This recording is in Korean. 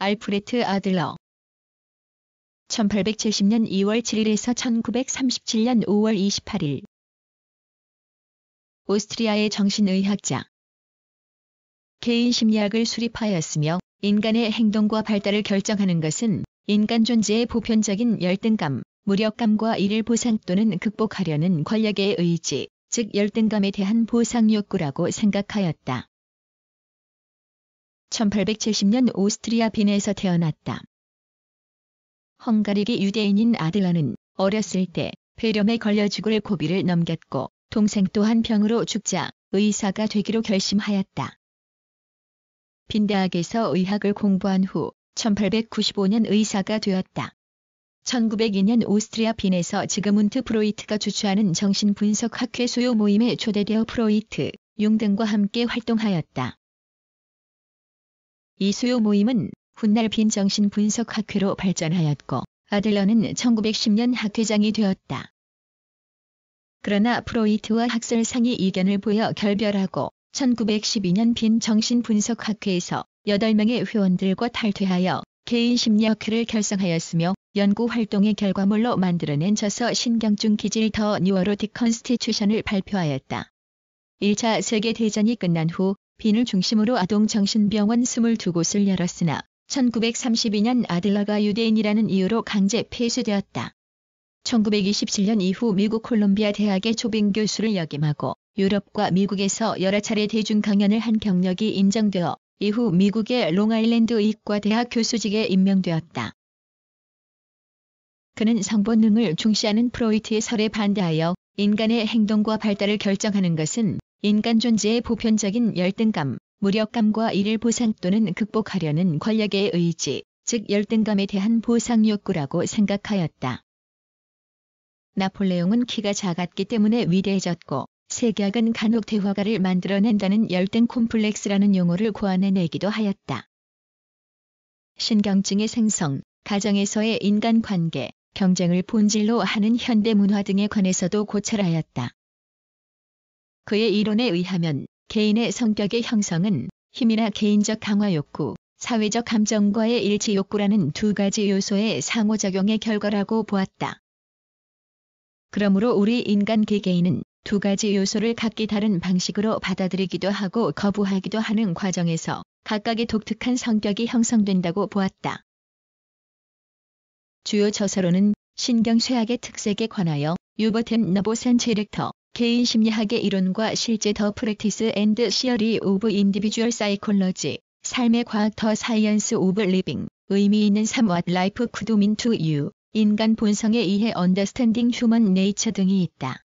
알프레트 아들러 1870년 2월 7일에서 1937년 5월 28일 오스트리아의 정신의학자 개인 심리학을 수립하였으며 인간의 행동과 발달을 결정하는 것은 인간 존재의 보편적인 열등감, 무력감과 이를 보상 또는 극복하려는 권력의 의지, 즉 열등감에 대한 보상 욕구라고 생각하였다. 1870년 오스트리아 빈에서 태어났다. 헝가리계 유대인인 아들러는 어렸을 때 폐렴에 걸려 죽을 고비를 넘겼고 동생 또한 병으로 죽자 의사가 되기로 결심하였다. 빈대학에서 의학을 공부한 후 1895년 의사가 되었다. 1902년 오스트리아 빈에서 지그문트 프로이트가 주최하는 정신분석학회 수요 모임에 초대되어 프로이트, 융 등과 함께 활동하였다. 이수요 모임은 훗날 빈정신 분석 학회로 발전하였고 아들러는 1910년 학회장이 되었다. 그러나 프로이트와 학설상의 이견을 보여 결별하고 1912년 빈정신분석학회에서 8명의 회원들과 탈퇴하여 개인심리학회를 결성하였으며 연구활동의 결과물로 만들어낸 저서 신경증 기질 더 뉴어로틱 컨스티튜션을 발표하였다. 1차 세계대전이 끝난 후 빈을 중심으로 아동정신병원 22곳을 열었으나 1932년 아들러가 유대인이라는 이유로 강제 폐쇄되었다. 1927년 이후 미국 콜롬비아 대학의 초빙 교수를 역임하고 유럽과 미국에서 여러 차례 대중 강연을 한 경력이 인정되어 이후 미국의 롱아일랜드 의과대학 교수직에 임명되었다. 그는 성본능을 중시하는 프로이트의 설에 반대하여 인간의 행동과 발달을 결정하는 것은 인간 존재의 보편적인 열등감, 무력감과 이를 보상 또는 극복하려는 권력의 의지, 즉 열등감에 대한 보상 욕구라고 생각하였다. 나폴레옹은 키가 작았기 때문에 위대해졌고 세계학은 간혹 대화가를 만들어낸다는 열등 콤플렉스라는 용어를 고안해내기도 하였다. 신경증의 생성, 가정에서의 인간관계, 경쟁을 본질로 하는 현대 문화 등에 관해서도 고찰하였다. 그의 이론에 의하면 개인의 성격의 형성은 힘이나 개인적 강화 욕구, 사회적 감정과의 일치 욕구라는 두 가지 요소의 상호작용의 결과라고 보았다. 그러므로 우리 인간 개개인은 두 가지 요소를 각기 다른 방식으로 받아들이기도 하고 거부하기도 하는 과정에서 각각의 독특한 성격이 형성된다고 보았다. 주요 저서로는 신경쇠약의 특색에 관하여 유버튼 너보센 체렉터 개인 심리학의 이론과 실제 더 프랙티스 앤드 시어리 오브 인디비주얼 사이콜로지 삶의 과학 더 사이언스 오브 리빙 의미 있는 삶 w 라이프 쿠도민 e 유 인간 본성에 의해 언더스탠딩 휴먼 네이처 등이 있다.